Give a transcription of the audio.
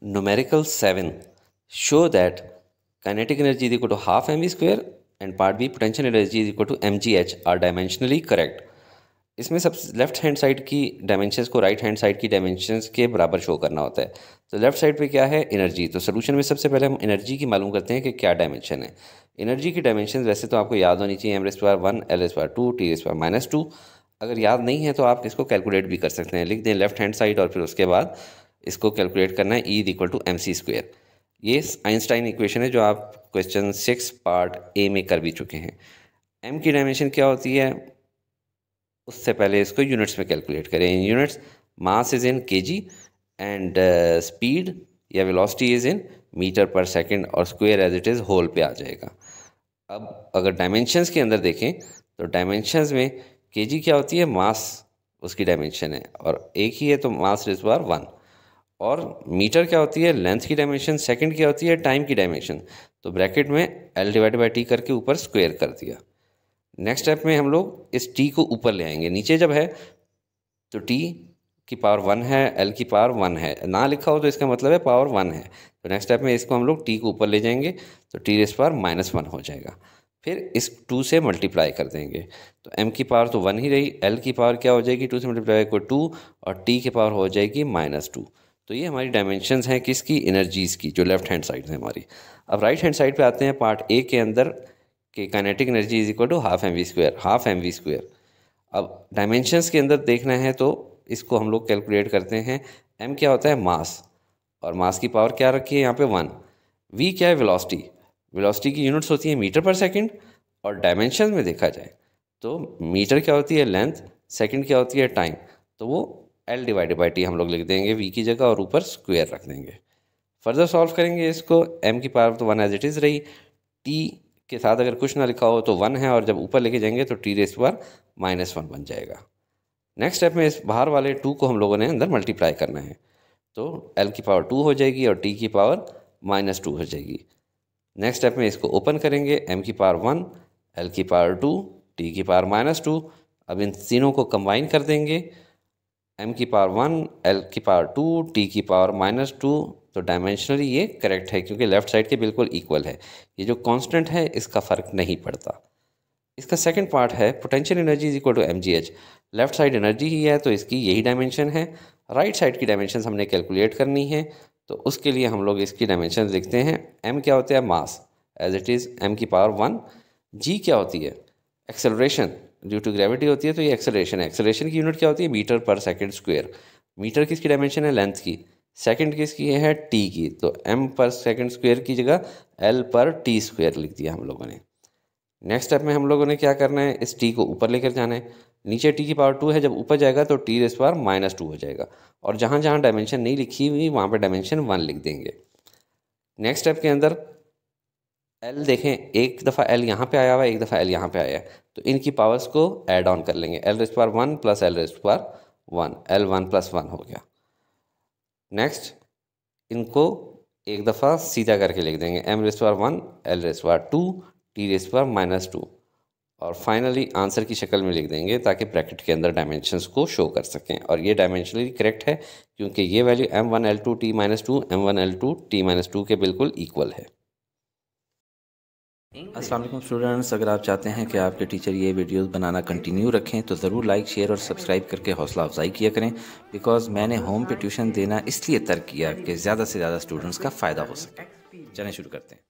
numerical 7 show that kinetic energy is equal to half mv square and part b potential energy is equal to mgh are dimensionally correct इसमें सब left hand side की dimensions को right hand side की dimensions के बराबर show करना होता है तो लेफ्ट साइड पे क्या है एनर्जी तो सोल्यूशन में सबसे पहले हम एनर्जी की मालूम करते हैं कि क्या डायमेंशन है एनर्जी की डायमेंशन वैसे तो आपको याद होनी चाहिए M raise power one L S power two T S power minus two अगर याद नहीं है तो आप इसको कैलकुलेट भी कर सकते हैं लिख दें लेफ्ट हैंड साइड और फिर उसके बाद इसको कैलकुलेट करना है E equal to M C square ये आइंस्टाइन इक्वेशन है जो आप क्वेश्चन सिक्स पार्ट ए में कर भी चुके हैं एम की डायमेंशन क्या होती है उससे पहले इसको यूनिट्स में कैलकुलेट करें इन units mass is in K G and speed या velocity is in metre per second और square as it is whole पे आ जाएगा अब अगर डायमेंशंस के अंदर देखें तो डायमेंशंस में के जी क्या होती है मास उसकी डायमेंशन है और एक ही है तो मास रिज वन और मीटर क्या होती है लेंथ की डायमेंशन सेकंड क्या होती है टाइम की डायमेंशन तो ब्रैकेट में एल डिवाइड बाई टी करके ऊपर स्क्वेयर कर दिया नेक्स्ट स्टेप में हम लोग इस टी को ऊपर ले आएंगे नीचे जब है तो टी की पावर वन है एल की पावर वन है ना लिखा हो तो इसका मतलब है पावर वन है तो नेक्स्ट स्टेप में इसको हम लोग टी को ऊपर ले जाएंगे तो T raise power minus one हो जाएगा फिर इस टू से मल्टीप्लाई कर देंगे तो एम की पावर तो वन ही रही एल की पावर क्या हो जाएगी टू से मल्टीप्लाई को टू और टी की पावर हो जाएगी माइनस टू तो ये हमारी डायमेंशन हैं किसकी एनर्जीज़ की जो लेफ्ट हैंड साइड है हमारी अब राइट हैंड साइड पे आते हैं पार्ट ए के अंदर कि kinetic energy is equal to half M V square half M V square अब डायमेंशंस के अंदर देखना है तो इसको हम लोग कैलकुलेट करते हैं एम क्या होता है मास और मास की पावर क्या रखी है यहाँ पे वन वी क्या है वेलोसिटी वेलोसिटी की यूनिट्स होती है मीटर पर सेकंड और डायमेंशन में देखा जाए तो मीटर क्या होती है लेंथ सेकंड क्या होती है टाइम तो वो एल डिवाइडेड बाई टी हम लोग लिख देंगे वी की जगह और ऊपर स्क्वेयर रख देंगे फर्दर सॉल्व करेंगे इसको एम की पावर तो वन एज इट इज़ रही टी के साथ अगर कुछ ना लिखा हो तो वन है और जब ऊपर लेके जाएंगे तो टी रेस पर माइनस वन बन जाएगा नेक्स्ट स्टेप में इस बाहर वाले टू को हम लोगों ने अंदर मल्टीप्लाई करना है तो एल की पावर टू हो जाएगी और टी की पावर माइनस टू हो जाएगी नेक्स्ट स्टेप में इसको ओपन करेंगे एम की पावर वन एल की पावर टू टी की पावर माइनस टू अब इन तीनों को कंबाइन कर देंगे एम की पावर वन एल की पावर टू टी की पावर माइनस टू तो डायमेंशनली ये करेक्ट है क्योंकि लेफ्ट साइड के बिल्कुल इक्वल है ये जो कांस्टेंट है इसका फ़र्क नहीं पड़ता इसका सेकंड पार्ट है potential energy is equal to M G H left side energy ही है तो इसकी यही डायमेंशन है राइट right साइड की डायमेंशन हमने कैलकुलेट करनी है तो उसके लिए हम लोग इसकी डायमेंशन लिखते हैं एम क्या होता है mass as it is M की पावर वन जी क्या होती है एक्सेलरेशन ड्यू टू ग्रेविटी होती है तो ये एक्सेलरेशन है एक्सेलरेशन की यूनिट क्या होती है मीटर पर सेकेंड स्क्वेयर मीटर किसकी इसकी डायमेंशन है लेंथ की सेकंड किसकी है टी की तो एम पर सेकंड स्क्वायर की जगह एल पर टी स्क्वायर लिख दिया हम लोगों ने नेक्स्ट स्टेप में हम लोगों ने क्या करना है इस टी को ऊपर लेकर जाना है नीचे टी की पावर टू है जब ऊपर जाएगा तो टी इस पावर माइनस टू हो जाएगा और जहाँ जहाँ डायमेंशन नहीं लिखी हुई वहाँ पर डायमेंशन वन लिख देंगे नेक्स्ट स्टेप के अंदर एल देखें एक दफ़ा एल यहाँ पे आया हुआ है एक दफ़ा एल यहाँ पे आया है तो इनकी पावर्स को ऐड ऑन कर लेंगे L raise power one plus L raise power one L one plus one हो गया नेक्स्ट इनको एक दफ़ा सीधा करके लिख देंगे M raise power one L raise power two T raise power minus two और फाइनली आंसर की शक्ल में लिख देंगे ताकि ब्रैकेट के अंदर डायमेंशन को शो कर सकें और ये डायमेंशनली करेक्ट है क्योंकि ये value M one L two T minus two M one L two T minus two के बिल्कुल इक्वल है असलम स्टूडेंट्स अगर आप चाहते हैं कि आपके टीचर ये वीडियोस बनाना कंटिन्यू रखें तो ज़रूर लाइक शेयर और सब्सक्राइब करके हौसला अफजाई किया करें बिकॉज मैंने होम पे ट्यूशन देना इसलिए तर्क किया कि ज़्यादा से ज़्यादा स्टूडेंट्स का फ़ायदा हो सके चलें शुरू करते हैं